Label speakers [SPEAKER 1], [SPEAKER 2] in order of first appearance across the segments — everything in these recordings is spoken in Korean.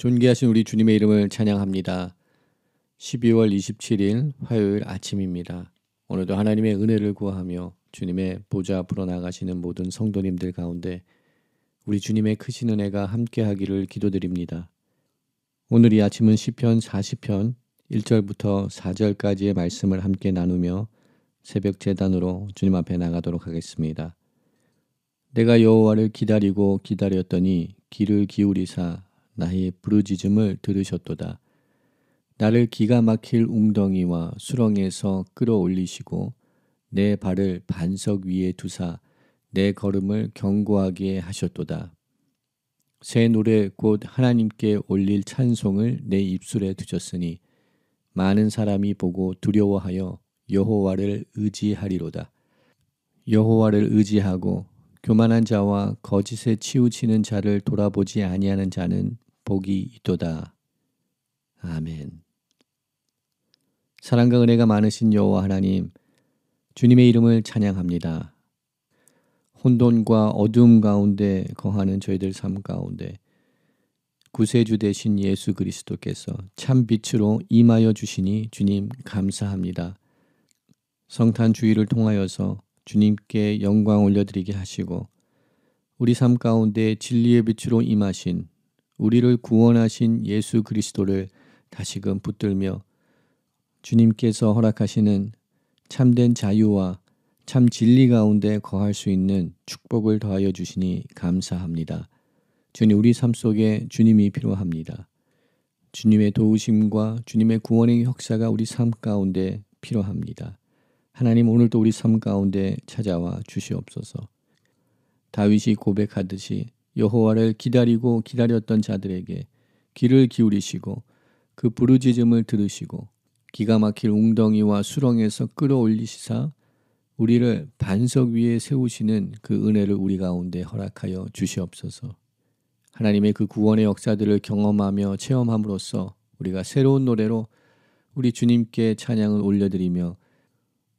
[SPEAKER 1] 존귀하신 우리 주님의 이름을 찬양합니다. 12월 27일 화요일 아침입니다. 오늘도 하나님의 은혜를 구하며 주님의 보좌 앞으로 나가시는 모든 성도님들 가운데 우리 주님의 크신 은혜가 함께하기를 기도드립니다. 오늘 이 아침은 시편 40편 1절부터 4절까지의 말씀을 함께 나누며 새벽 재단으로 주님 앞에 나가도록 하겠습니다. 내가 여호와를 기다리고 기다렸더니 길을 기울이사 나의 부르짖음을 들으셨도다. 나를 기가 막힐 웅덩이와 수렁에서 끌어올리시고 내 발을 반석 위에 두사 내 걸음을 견고하게 하셨도다. 새 노래 곧 하나님께 올릴 찬송을 내 입술에 두셨으니 많은 사람이 보고 두려워하여 여호와를 의지하리로다. 여호와를 의지하고 교만한 자와 거짓에 치우치는 자를 돌아보지 아니하는 자는 복이 있도다. 아멘. 사랑과 은혜가 많으신 여호와 하나님, 주님의 이름을 찬양합니다. 혼돈과 어둠 가운데 거하는 저희들 삶 가운데 구세주 되신 예수 그리스도께서 참 빛으로 임하여 주시니 주님 감사합니다. 성탄 주일을 통하여서 주님께 영광 올려드리게 하시고 우리 삶 가운데 진리의 빛으로 임하신 우리를 구원하신 예수 그리스도를 다시금 붙들며 주님께서 허락하시는 참된 자유와 참 진리 가운데 거할 수 있는 축복을 더하여 주시니 감사합니다. 주님 우리 삶 속에 주님이 필요합니다. 주님의 도우심과 주님의 구원의 역사가 우리 삶 가운데 필요합니다. 하나님 오늘도 우리 삶 가운데 찾아와 주시옵소서. 다윗이 고백하듯이 여호와를 기다리고 기다렸던 자들에게 귀를 기울이시고 그 부르짖음을 들으시고 기가 막힐 웅덩이와 수렁에서 끌어올리시사 우리를 반석 위에 세우시는 그 은혜를 우리 가운데 허락하여 주시옵소서. 하나님의 그 구원의 역사들을 경험하며 체험함으로써 우리가 새로운 노래로 우리 주님께 찬양을 올려드리며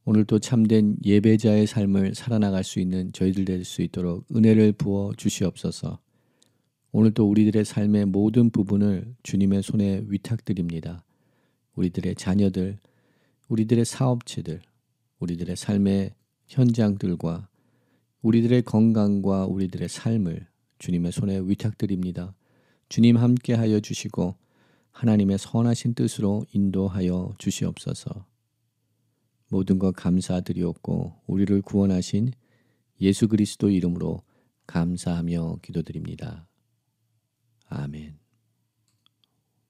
[SPEAKER 1] 오늘도 참된 예배자의 삶을 살아나갈 수 있는 저희들 될 수 있도록 은혜를 부어 주시옵소서. 오늘도 우리들의 삶의 모든 부분을 주님의 손에 위탁드립니다. 우리들의 자녀들, 우리들의 사업체들, 우리들의 삶의 현장들과 우리들의 건강과 우리들의 삶을 주님의 손에 위탁드립니다. 주님 함께하여 주시고 하나님의 선하신 뜻으로 인도하여 주시옵소서. 모든 것 감사드리옵고 우리를 구원하신 예수 그리스도 이름으로 감사하며 기도드립니다. 아멘.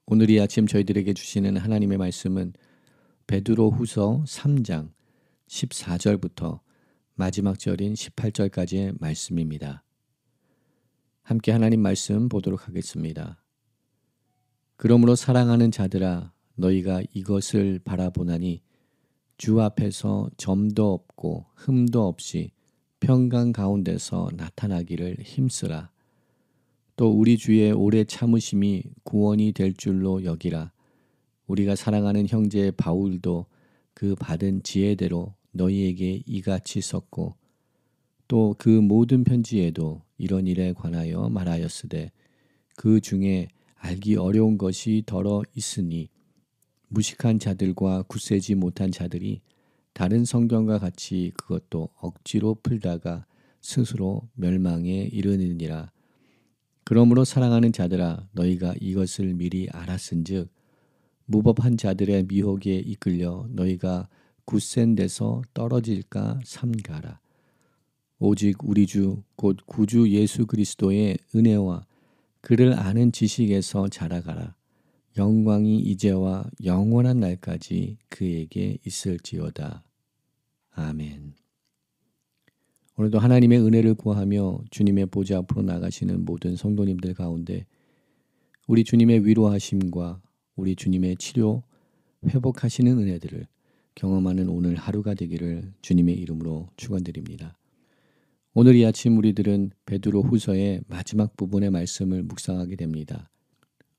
[SPEAKER 1] 오늘 이 아침 저희들에게 주시는 하나님의 말씀은 베드로 후서 3장 14절부터 마지막 절인 18절까지의 말씀입니다. 함께 하나님 말씀 보도록 하겠습니다. 그러므로 사랑하는 자들아 너희가 이것을 바라보나니 주 앞에서 점도 없고 흠도 없이 평강 가운데서 나타나기를 힘쓰라. 또 우리 주의 오래 참으심이 구원이 될 줄로 여기라. 우리가 사랑하는 형제 바울도 그 받은 지혜대로 너희에게 이같이 썼고 또 그 모든 편지에도 이런 일에 관하여 말하였으되 그 중에 알기 어려운 것이 더러 있으니 무식한 자들과 굳세지 못한 자들이 다른 성경과 같이 그것도 억지로 풀다가 스스로 멸망에 이르느니라. 그러므로 사랑하는 자들아 너희가 이것을 미리 알았은즉 무법한 자들의 미혹에 이끌려 너희가 굳센 데서 떨어질까 삼가라. 오직 우리 주 곧 구주 예수 그리스도의 은혜와 그를 아는 지식에서 자라가라. 영광이 이제와 영원한 날까지 그에게 있을지어다. 아멘. 오늘도 하나님의 은혜를 구하며 주님의 보좌 앞으로 나가시는 모든 성도님들 가운데 우리 주님의 위로하심과 우리 주님의 치료, 회복하시는 은혜들을 경험하는 오늘 하루가 되기를 주님의 이름으로 축원드립니다. 오늘 이 아침 우리들은 베드로 후서의 마지막 부분의 말씀을 묵상하게 됩니다.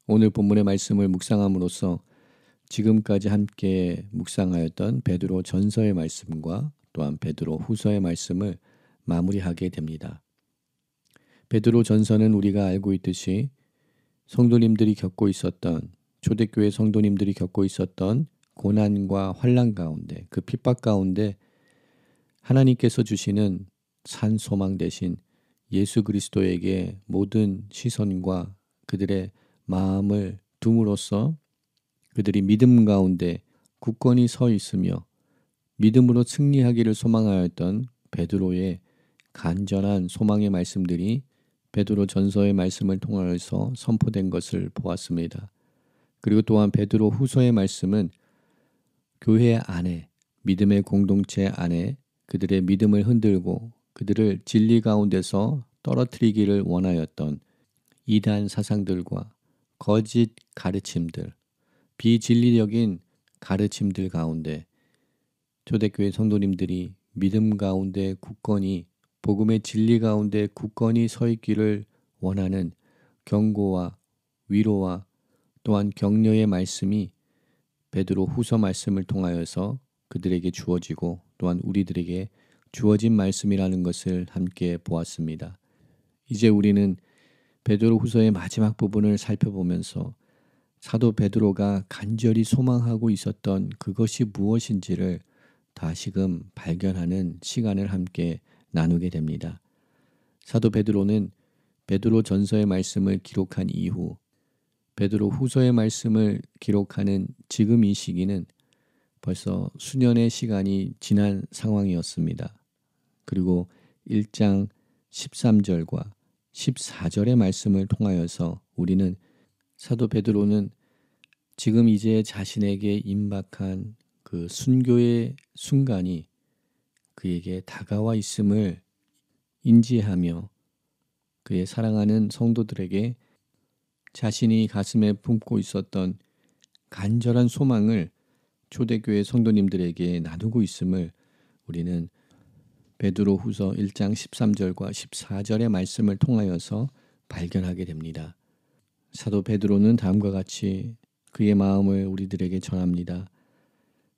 [SPEAKER 1] 오늘 본문의 말씀을 묵상함으로써 지금까지 함께 묵상하였던 베드로 전서의 말씀과 또한 베드로 후서의 말씀을 마무리하게 됩니다. 베드로 전서는 우리가 알고 있듯이 성도님들이 겪고 있었던 초대교회 성도님들이 겪고 있었던 고난과 환란 가운데 그 핍박 가운데 하나님께서 주시는 산 소망 대신 예수 그리스도에게 모든 시선과 그들의 마음을 둠으로써 그들이 믿음 가운데 굳건히 서 있으며 믿음으로 승리하기를 소망하였던 베드로의 간절한 소망의 말씀들이 베드로 전서의 말씀을 통하여서 선포된 것을 보았습니다. 그리고 또한 베드로 후서의 말씀은 교회 안에 믿음의 공동체 안에 그들의 믿음을 흔들고 그들을 진리 가운데서 떨어뜨리기를 원하였던 이단 사상들과 거짓 가르침들, 비진리적인 가르침들 가운데 초대교회 성도님들이 믿음 가운데 굳건히 복음의 진리 가운데 굳건히 서 있기를 원하는 경고와 위로와 또한 격려의 말씀이 베드로 후서 말씀을 통하여서 그들에게 주어지고 또한 우리들에게 주어진 말씀이라는 것을 함께 보았습니다. 이제 우리는 베드로 후서의 마지막 부분을 살펴보면서 사도 베드로가 간절히 소망하고 있었던 그것이 무엇인지를 다시금 발견하는 시간을 함께 나누게 됩니다. 사도 베드로는 베드로 전서의 말씀을 기록한 이후 베드로 후서의 말씀을 기록하는 지금 이 시기는 벌써 수년의 시간이 지난 상황이었습니다. 그리고 1장 13절과 14절의 말씀을 통하여서 우리는 사도 베드로는 지금 이제 자신에게 임박한 그 순교의 순간이 그에게 다가와 있음을 인지하며 그의 사랑하는 성도들에게 자신이 가슴에 품고 있었던 간절한 소망을 초대교회 성도님들에게 나누고 있음을 우리는 베드로후서 1장 13절과 14절의 말씀을 통하여서 발견하게 됩니다. 사도 베드로는 다음과 같이 그의 마음을 우리들에게 전합니다.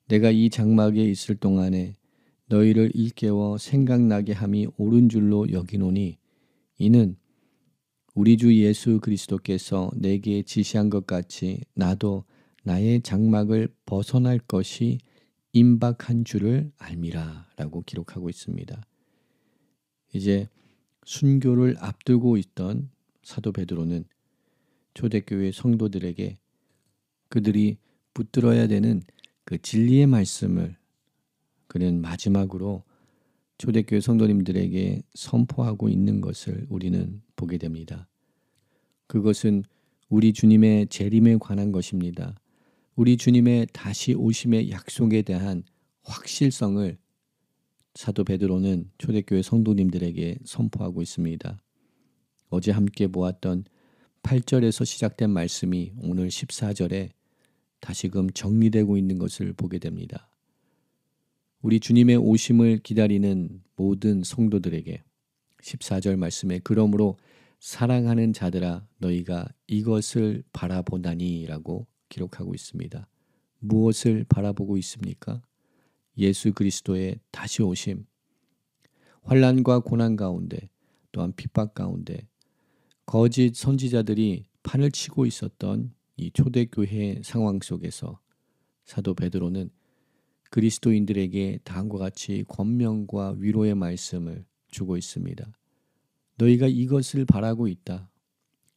[SPEAKER 1] 내가 이 장막에 있을 동안에 너희를 일깨워 생각나게 함이 옳은 줄로 여기노니 이는 우리 주 예수 그리스도께서 내게 지시한 것 같이 나도 나의 장막을 벗어날 것이 임박한 줄을 알미라라고 기록하고 있습니다. 이제 순교를 앞두고 있던 사도 베드로는 초대교회 성도들에게 그들이 붙들어야 되는 그 진리의 말씀을 그는 마지막으로 초대교회 성도님들에게 선포하고 있는 것을 우리는 보게 됩니다. 그것은 우리 주님의 재림에 관한 것입니다. 우리 주님의 다시 오심의 약속에 대한 확실성을 사도 베드로는 초대교회 성도님들에게 선포하고 있습니다. 어제 함께 보았던 8절에서 시작된 말씀이 오늘 14절에 다시금 정리되고 있는 것을 보게 됩니다. 우리 주님의 오심을 기다리는 모든 성도들에게 14절 말씀에 그러므로 사랑하는 자들아 너희가 이것을 바라보나니라고 기록하고 있습니다. 무엇을 바라보고 있습니까? 예수 그리스도의 다시 오심. 환란과 고난 가운데 또한 핍박 가운데 거짓 선지자들이 판을 치고 있었던 이 초대교회의 상황 속에서 사도 베드로는 그리스도인들에게 다음과 같이 권면과 위로의 말씀을 주고 있습니다. 너희가 이것을 바라고 있다.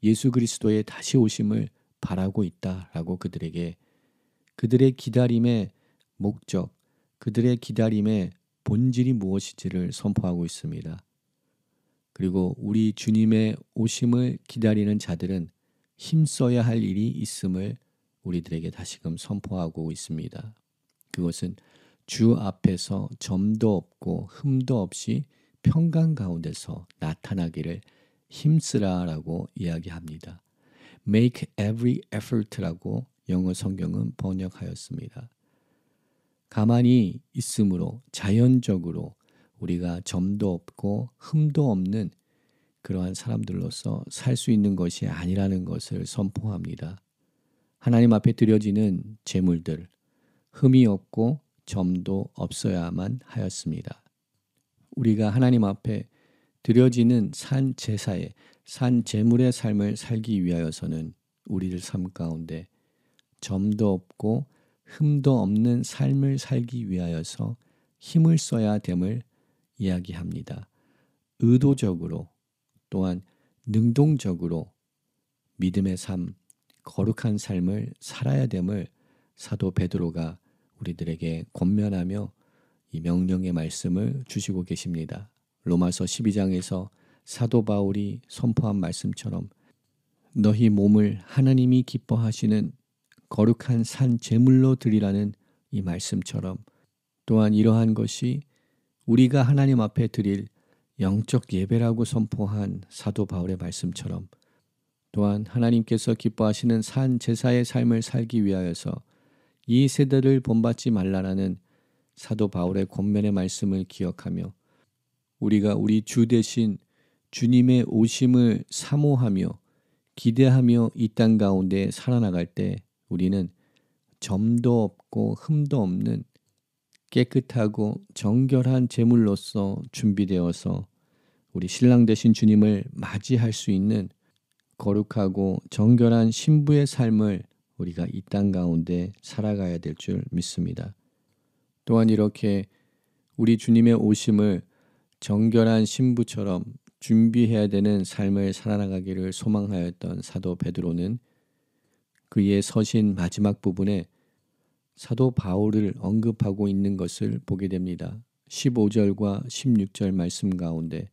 [SPEAKER 1] 예수 그리스도의 다시 오심을 바라고 있다라고 그들에게 그들의 기다림의 목적, 그들의 기다림의 본질이 무엇인지를 선포하고 있습니다. 그리고 우리 주님의 오심을 기다리는 자들은 힘써야 할 일이 있음을 우리들에게 다시금 선포하고 있습니다. 그것은 주 앞에서 점도 없고 흠도 없이 평강 가운데서 나타나기를 힘쓰라라고 이야기합니다. make every effort라고 영어 성경은 번역하였습니다. 가만히 있으므로 자연적으로 우리가 점도 없고 흠도 없는 그러한 사람들로서 살 수 있는 것이 아니라는 것을 선포합니다. 하나님 앞에 드려지는 재물들, 흠이 없고 점도 없어야만 하였습니다. 우리가 하나님 앞에 드려지는 산 제사에 산 재물의 삶을 살기 위하여서는 우리를 삶 가운데 점도 없고 흠도 없는 삶을 살기 위하여서 힘을 써야 됨을 이야기합니다. 의도적으로 또한 능동적으로 믿음의 삶, 거룩한 삶을 살아야 됨을 사도 베드로가 우리들에게 권면하며 이 명령의 말씀을 주시고 계십니다. 로마서 12장에서 사도 바울이 선포한 말씀처럼 너희 몸을 하나님이 기뻐하시는 거룩한 산 제물로 드리라는 이 말씀처럼 또한 이러한 것이 우리가 하나님 앞에 드릴 영적 예배라고 선포한 사도 바울의 말씀처럼 또한 하나님께서 기뻐하시는 산 제사의 삶을 살기 위하여서 이 세대를 본받지 말라라는 사도 바울의 권면의 말씀을 기억하며 우리가 우리 주 대신 주님의 오심을 사모하며 기대하며 이 땅 가운데 살아나갈 때 우리는 점도 없고 흠도 없는 깨끗하고 정결한 제물로서 준비되어서 우리 신랑 되신 주님을 맞이할 수 있는 거룩하고 정결한 신부의 삶을 우리가 이 땅 가운데 살아가야 될 줄 믿습니다. 또한 이렇게 우리 주님의 오심을 정결한 신부처럼 준비해야 되는 삶을 살아나가기를 소망하였던 사도 베드로는 그의 서신 마지막 부분에 사도 바울을 언급하고 있는 것을 보게 됩니다. 15절과 16절 말씀 가운데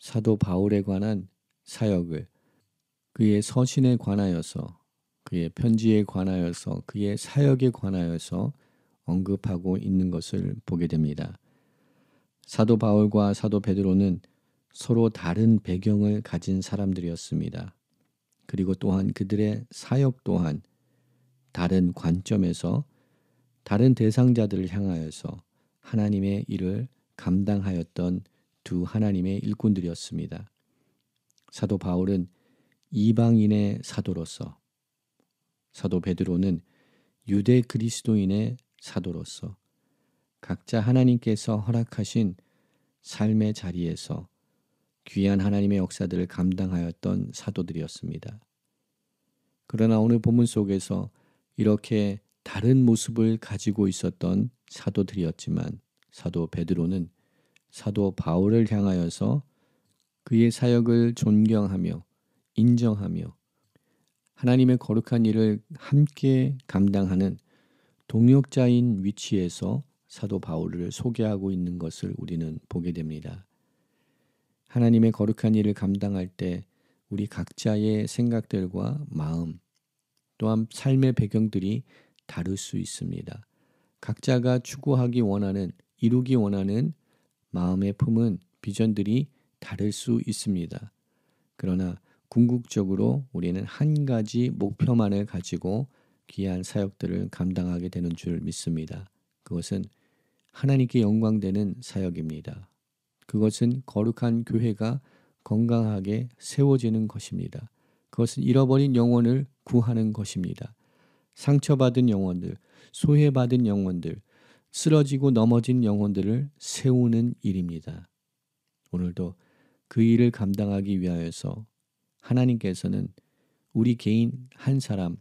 [SPEAKER 1] 사도 바울에 관한 사역을 그의 서신에 관하여서 그의 편지에 관하여서 그의 사역에 관하여서 언급하고 있는 것을 보게 됩니다. 사도 바울과 사도 베드로는 서로 다른 배경을 가진 사람들이었습니다. 그리고 또한 그들의 사역 또한 다른 관점에서 다른 대상자들을 향하여서 하나님의 일을 감당하였던 두 하나님의 일꾼들이었습니다. 사도 바울은 이방인의 사도로서 사도 베드로는 유대 그리스도인의 사도로서 각자 하나님께서 허락하신 삶의 자리에서 귀한 하나님의 역사들을 감당하였던 사도들이었습니다. 그러나 오늘 본문 속에서 이렇게 다른 모습을 가지고 있었던 사도들이었지만 사도 베드로는 사도 바울을 향하여서 그의 사역을 존경하며 인정하며 하나님의 거룩한 일을 함께 감당하는 동역자인 위치에서 사도 바울을 소개하고 있는 것을 우리는 보게 됩니다. 하나님의 거룩한 일을 감당할 때 우리 각자의 생각들과 마음 또한 삶의 배경들이 다를 수 있습니다. 각자가 추구하기 원하는 이루기 원하는 마음의 품은 비전들이 다를 수 있습니다. 그러나 궁극적으로 우리는 한 가지 목표만을 가지고 귀한 사역들을 감당하게 되는 줄 믿습니다. 그것은 하나님께 영광되는 사역입니다. 그것은 거룩한 교회가 건강하게 세워지는 것입니다. 그것은 잃어버린 영혼을 구하는 것입니다. 상처받은 영혼들, 소외받은 영혼들, 쓰러지고 넘어진 영혼들을 세우는 일입니다. 오늘도 그 일을 감당하기 위하여서 하나님께서는 우리 개인 한 사람,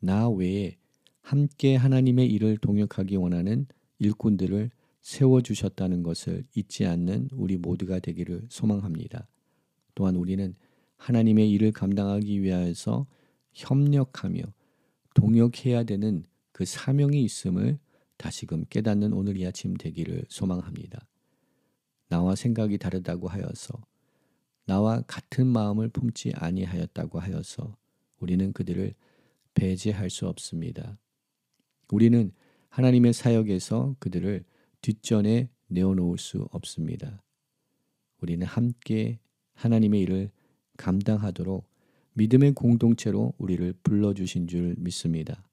[SPEAKER 1] 나 외에 함께 하나님의 일을 동역하기 원하는 일꾼들을 세워주셨다는 것을 잊지 않는 우리 모두가 되기를 소망합니다. 또한 우리는 하나님의 일을 감당하기 위하여서 협력하며 동역해야 되는 그 사명이 있음을 다시금 깨닫는 오늘 이 아침 되기를 소망합니다. 나와 생각이 다르다고 하여서 나와 같은 마음을 품지 아니하였다고 하여서 우리는 그들을 배제할 수 없습니다. 우리는 하나님의 사역에서 그들을 뒷전에 내어놓을 수 없습니다. 우리는 함께 하나님의 일을 감당하도록 믿음의 공동체로 우리를 불러주신 줄 믿습니다.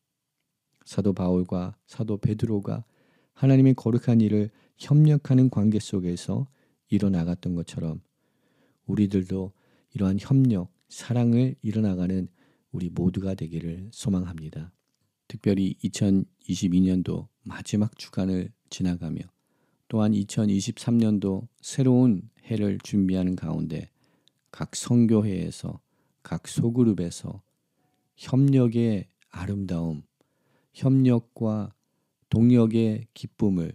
[SPEAKER 1] 사도 바울과 사도 베드로가 하나님의 거룩한 일을 협력하는 관계 속에서 일어나갔던 것처럼 우리들도 이러한 협력, 사랑을 일어나가는 우리 모두가 되기를 소망합니다. 특별히 2022년도 마지막 주간을 지나가며 또한 2023년도 새로운 해를 준비하는 가운데 각 성교회에서 각 소그룹에서 협력의 아름다움, 협력과 동력의 기쁨을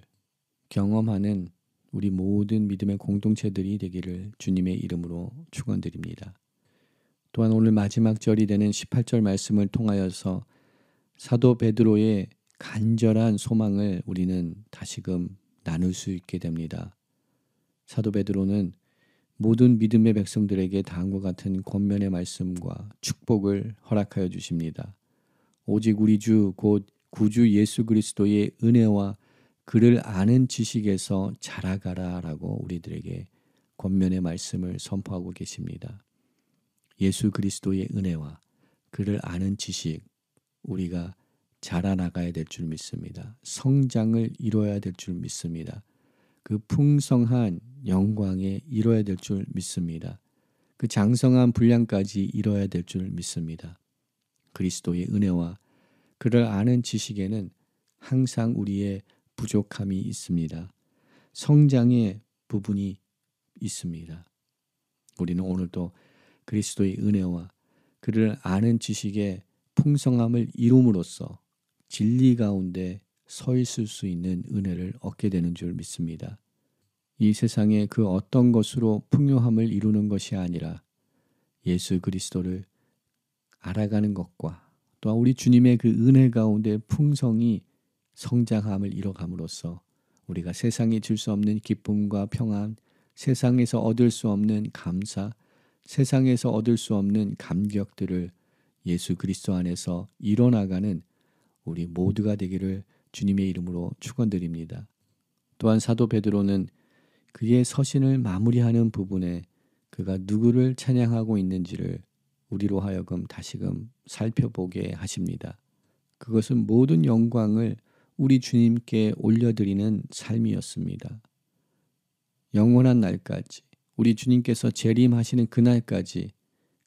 [SPEAKER 1] 경험하는 우리 모든 믿음의 공동체들이 되기를 주님의 이름으로 축원드립니다. 또한 오늘 마지막 절이 되는 18절 말씀을 통하여서 사도 베드로의 간절한 소망을 우리는 다시금 나눌 수 있게 됩니다. 사도 베드로는 모든 믿음의 백성들에게 다음과 같은 권면의 말씀과 축복을 허락하여 주십니다. 오직 우리 주 곧 구주 예수 그리스도의 은혜와 그를 아는 지식에서 자라가라라고 우리들에게 권면의 말씀을 선포하고 계십니다. 예수 그리스도의 은혜와 그를 아는 지식 우리가 자라나가야 될 줄 믿습니다. 성장을 이뤄야 될 줄 믿습니다. 그 풍성한 영광에 이뤄야 될 줄 믿습니다. 그 장성한 분량까지 이뤄야 될 줄 믿습니다. 그리스도의 은혜와 그를 아는 지식에는 항상 우리의 부족함이 있습니다. 성장의 부분이 있습니다. 우리는 오늘도 그리스도의 은혜와 그를 아는 지식의 풍성함을 이룸으로써 진리 가운데 서 있을 수 있는 은혜를 얻게 되는 줄 믿습니다. 이 세상의 그 어떤 것으로 풍요함을 이루는 것이 아니라 예수 그리스도를 알아가는 것과 또 우리 주님의 그 은혜 가운데 풍성이 성장함을 이뤄감으로써 우리가 세상이 줄 수 없는 기쁨과 평안, 세상에서 얻을 수 없는 감사, 세상에서 얻을 수 없는 감격들을 예수 그리스도 안에서 일어나가는 우리 모두가 되기를 주님의 이름으로 축원드립니다. 또한 사도 베드로는 그의 서신을 마무리하는 부분에 그가 누구를 찬양하고 있는지를 우리로 하여금 다시금 살펴보게 하십니다. 그것은 모든 영광을 우리 주님께 올려드리는 삶이었습니다. 영원한 날까지 우리 주님께서 재림하시는 그날까지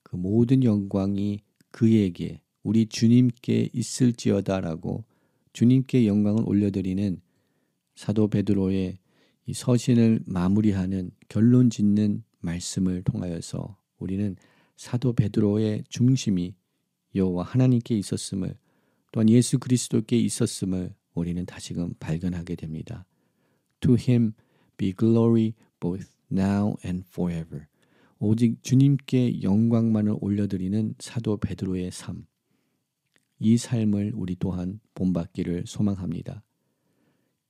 [SPEAKER 1] 그 모든 영광이 그에게 우리 주님께 있을지어다라고 주님께 영광을 올려드리는 사도 베드로의 이 서신을 마무리하는 결론 짓는 말씀을 통하여서 우리는 사도 베드로의 중심이 여호와 하나님께 있었음을 또한 예수 그리스도께 있었음을 우리는 다시금 발견하게 됩니다. To him be glory both now and forever. 오직 주님께 영광만을 올려드리는 사도 베드로의 삶. 이 삶을 우리 또한 본받기를 소망합니다.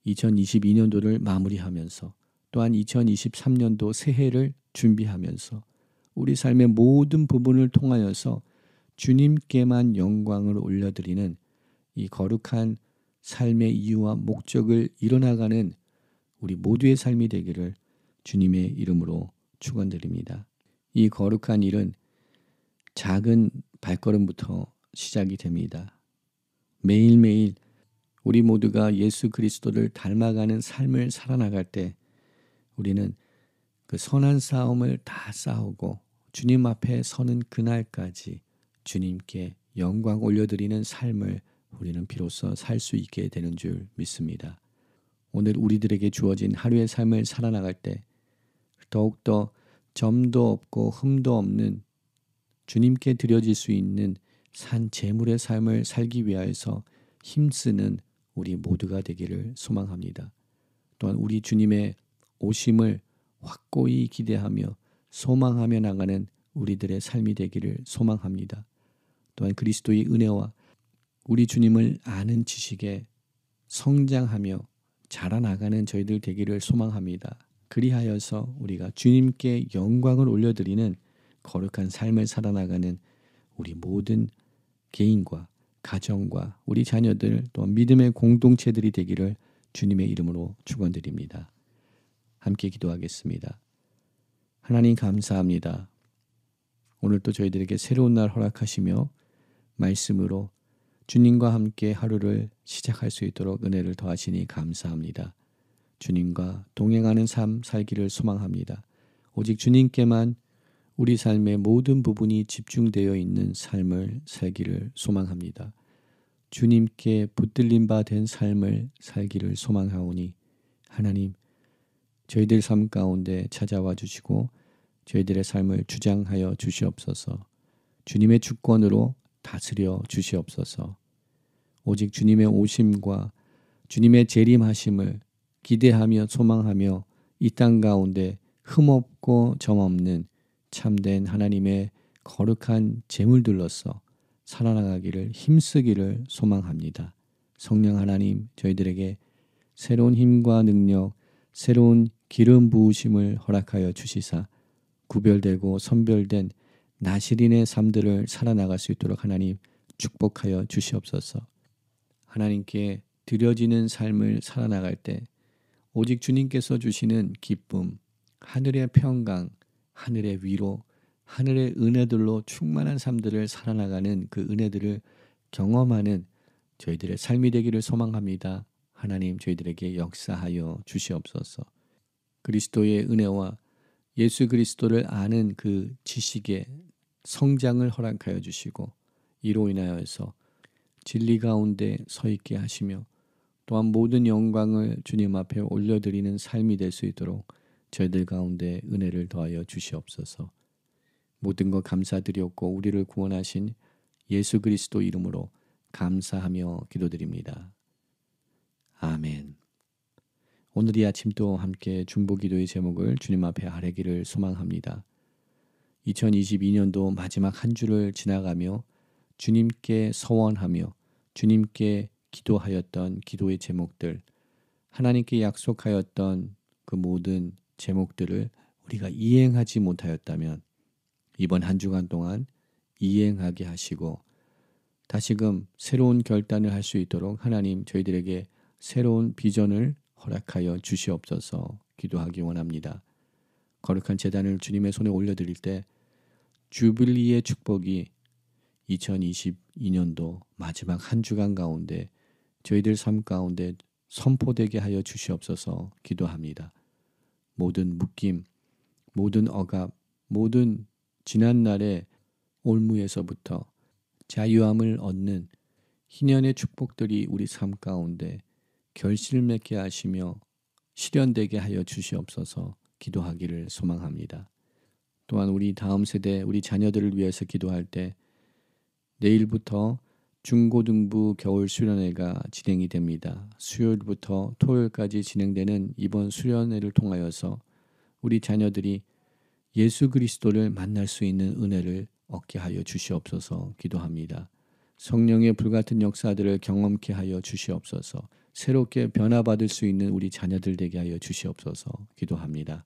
[SPEAKER 1] 2022년도를 마무리하면서 또한 2023년도 새해를 준비하면서 우리 삶의 모든 부분을 통하여서 주님께만 영광을 올려드리는 이 거룩한 삶의 이유와 목적을 이뤄나가는 우리 모두의 삶이 되기를 주님의 이름으로 축원드립니다. 이 거룩한 일은 작은 발걸음부터 시작이 됩니다. 매일매일 우리 모두가 예수 그리스도를 닮아가는 삶을 살아나갈 때 우리는 그 선한 싸움을 다 싸우고 주님 앞에 서는 그날까지 주님께 영광 올려드리는 삶을 우리는 비로소 살 수 있게 되는 줄 믿습니다. 오늘 우리들에게 주어진 하루의 삶을 살아나갈 때 더욱더 점도 없고 흠도 없는 주님께 드려질 수 있는 산 재물의 삶을 살기 위하여서 힘쓰는 우리 모두가 되기를 소망합니다. 또한 우리 주님의 오심을 확고히 기대하며 소망하며 나가는 우리들의 삶이 되기를 소망합니다. 또한 그리스도의 은혜와 우리 주님을 아는 지식에 성장하며 자라나가는 저희들 되기를 소망합니다. 그리하여서 우리가 주님께 영광을 올려드리는 거룩한 삶을 살아나가는 우리 모든 개인과 가정과 우리 자녀들 또 믿음의 공동체들이 되기를 주님의 이름으로 축원드립니다. 함께 기도하겠습니다. 하나님 감사합니다. 오늘 또 저희들에게 새로운 날 허락하시며 말씀으로 주님과 함께 하루를 시작할 수 있도록 은혜를 더하시니 감사합니다. 주님과 동행하는 삶 살기를 소망합니다. 오직 주님께만 우리 삶의 모든 부분이 집중되어 있는 삶을 살기를 소망합니다. 주님께 붙들린 바 된 삶을 살기를 소망하오니 하나님 저희들 삶 가운데 찾아와 주시고 저희들의 삶을 주장하여 주시옵소서. 주님의 주권으로 다스려 주시옵소서. 오직 주님의 오심과 주님의 재림하심을 기대하며 소망하며 이 땅 가운데 흠없고 점없는 참된 하나님의 거룩한 제물들로서 살아나가기를 힘쓰기를 소망합니다. 성령 하나님 저희들에게 새로운 힘과 능력, 새로운 기름 부으심을 허락하여 주시사 구별되고 선별된 나시린의 삶들을 살아나갈 수 있도록 하나님 축복하여 주시옵소서. 하나님께 드려지는 삶을 살아나갈 때 오직 주님께서 주시는 기쁨, 하늘의 평강, 하늘의 위로, 하늘의 은혜들로 충만한 삶들을 살아나가는 그 은혜들을 경험하는 저희들의 삶이 되기를 소망합니다. 하나님 저희들에게 역사하여 주시옵소서. 그리스도의 은혜와 예수 그리스도를 아는 그 지식의 성장을 허락하여 주시고 이로 인하여서 진리 가운데 서 있게 하시며 또한 모든 영광을 주님 앞에 올려드리는 삶이 될 수 있도록 저희들 가운데 은혜를 더하여 주시옵소서. 모든 것 감사드렸고 우리를 구원하신 예수 그리스도 이름으로 감사하며 기도드립니다. 아멘. 오늘 이 아침 또 함께 중보기도의 제목을 주님 앞에 아뢰기를 소망합니다. 2022년도 마지막 한 주를 지나가며 주님께 서원하며 주님께 기도하였던 기도의 제목들, 하나님께 약속하였던 그 모든 제목들을 우리가 이행하지 못하였다면 이번 한 주간 동안 이행하게 하시고 다시금 새로운 결단을 할 수 있도록 하나님 저희들에게 새로운 비전을 허락하여 주시옵소서 기도하기 원합니다. 거룩한 재단을 주님의 손에 올려드릴 때 주빌리의 축복이 2022년도 마지막 한 주간 가운데 저희들 삶 가운데 선포되게 하여 주시옵소서 기도합니다. 모든 묶임, 모든 억압, 모든 지난날의 올무에서부터 자유함을 얻는 희년의 축복들이 우리 삶 가운데 결실을 맺게 하시며 실현되게 하여 주시옵소서 기도하기를 소망합니다. 또한 우리 다음 세대 우리 자녀들을 위해서 기도할 때 내일부터 중고등부 겨울 수련회가 진행이 됩니다. 수요일부터 토요일까지 진행되는 이번 수련회를 통하여서 우리 자녀들이 예수 그리스도를 만날 수 있는 은혜를 얻게 하여 주시옵소서 기도합니다. 성령의 불같은 역사들을 경험케 하여 주시옵소서 새롭게 변화받을 수 있는 우리 자녀들 되게 하여 주시옵소서 기도합니다.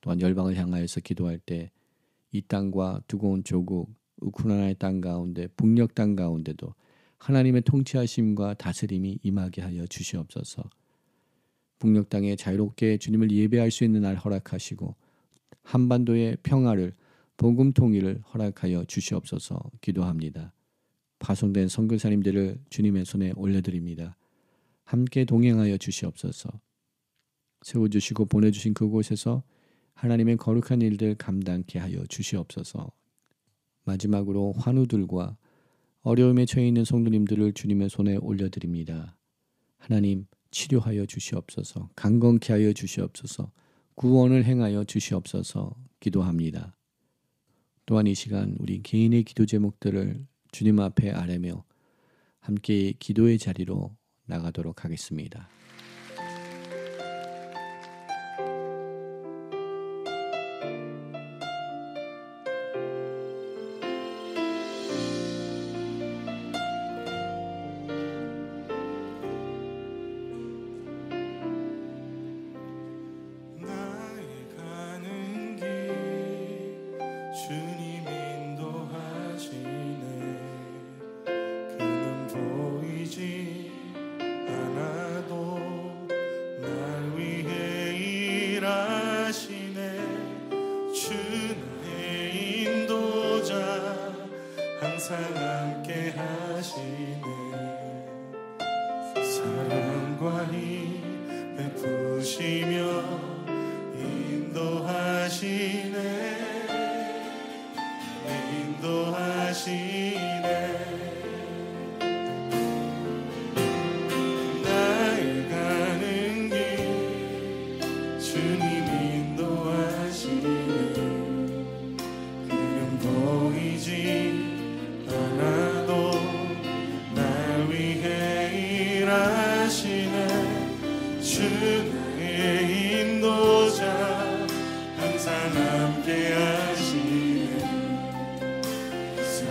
[SPEAKER 1] 또한 열방을 향하여서 기도할 때 이 땅과 두고온 조국 우크라이나의 땅 가운데 북녘 땅 가운데도 하나님의 통치하심과 다스림이 임하게 하여 주시옵소서. 북녘 땅에 자유롭게 주님을 예배할 수 있는 날 허락하시고 한반도의 평화를 복음 통일을 허락하여 주시옵소서 기도합니다. 파송된 선교사님들을 주님의 손에 올려드립니다. 함께 동행하여 주시옵소서. 세워주시고 보내주신 그곳에서 하나님의 거룩한 일들 감당케 하여 주시옵소서. 마지막으로 환우들과 어려움에 처해 있는 성도님들을 주님의 손에 올려드립니다. 하나님 치료하여 주시옵소서, 강건케 하여 주시옵소서, 구원을 행하여 주시옵소서 기도합니다. 또한 이 시간 우리 개인의 기도 제목들을 주님 앞에 아뢰며 함께 기도의 자리로 나가도록 하겠습니다.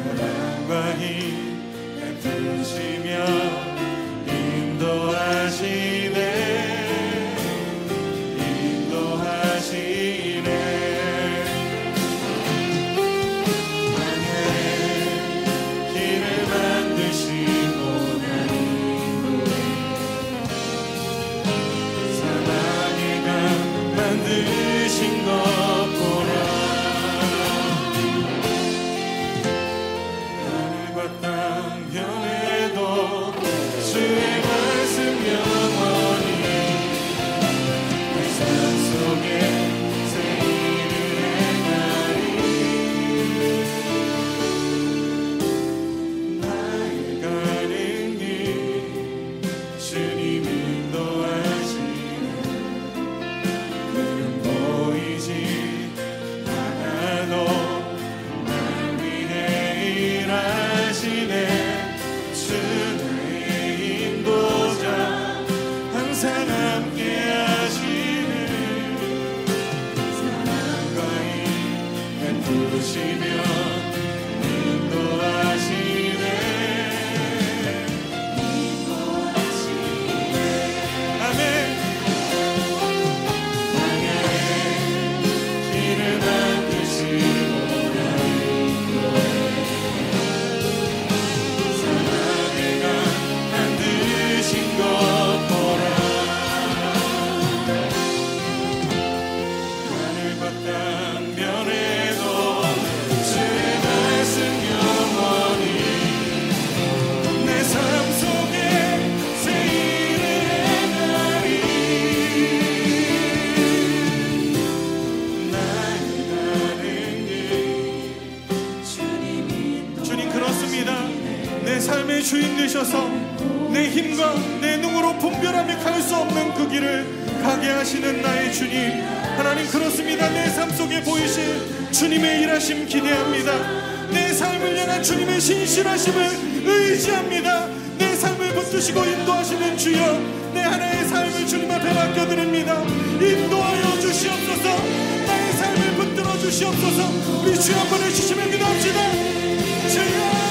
[SPEAKER 2] 고난과 힘 베푸시며 내셔서내 힘과 내 눈으로 분별하며 갈 수 없는 그 길을 가게 하시는 나의 주님 하나님 그렇습니다 내 삶 속에 보이신 주님의 일하심 기대합니다 내 삶을 향한 주님의 신실하심을 의지합니다 내 삶을 붙드시고 인도하시는 주여 내 하나의 삶을 주님 앞에 맡겨드립니다 인도하여 주시옵소서 나의 삶을 붙들어 주시옵소서 우리 주여 보내 해주시면 기도합시다 주여